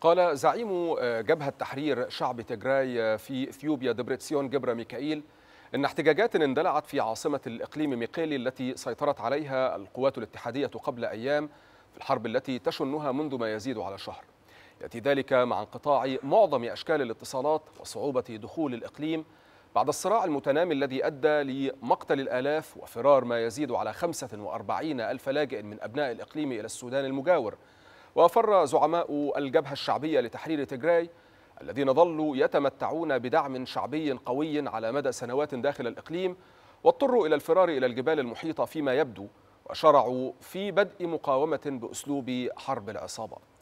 قال زعيم آه، جبهة تحرير شعب تجراي آه، في إثيوبيا دبريتسيون جبرا ميكائيل إن احتجاجات اندلعت في عاصمة الإقليم ميقيلي التي سيطرت عليها القوات الاتحادية قبل أيام في الحرب التي تشنها منذ ما يزيد على شهر يأتي ذلك مع انقطاع معظم أشكال الاتصالات وصعوبة دخول الإقليم بعد الصراع المتنامي الذي أدى لمقتل الآلاف وفرار ما يزيد على 45 ألف لاجئ من أبناء الإقليم إلى السودان المجاور وأفر زعماء الجبهة الشعبية لتحرير تجراي الذين ظلوا يتمتعون بدعم شعبي قوي على مدى سنوات داخل الإقليم واضطروا إلى الفرار إلى الجبال المحيطة فيما يبدو وشرعوا في بدء مقاومة بأسلوب حرب العصابات